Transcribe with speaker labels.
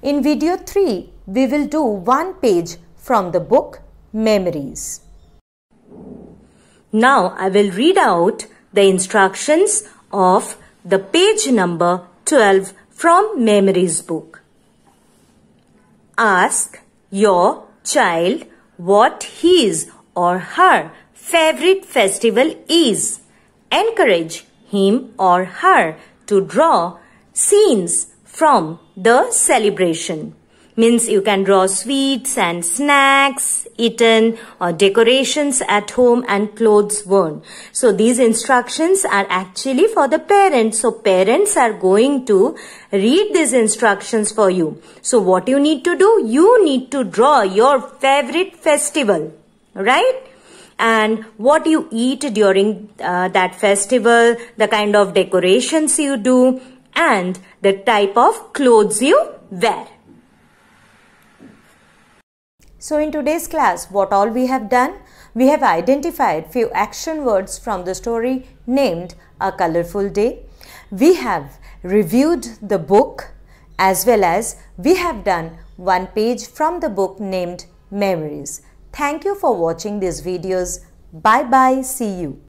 Speaker 1: In video 3, we will do one page from the book Memories. Now I will read out the instructions of the page number 12 from Memories book. Ask your child what his or her favorite festival is. Encourage him or her to draw scenes from the celebration. Means you can draw sweets and snacks eaten or decorations at home and clothes worn. So these instructions are actually for the parents. So parents are going to read these instructions for you. So what you need to do? You need to draw your favorite festival. Right? and what you eat during uh, that festival, the kind of decorations you do, and the type of clothes you wear. So in today's class, what all we have done? We have identified few action words from the story named A Colorful Day. We have reviewed the book as well as we have done one page from the book named Memories. Thank you for watching these videos. Bye-bye. See you.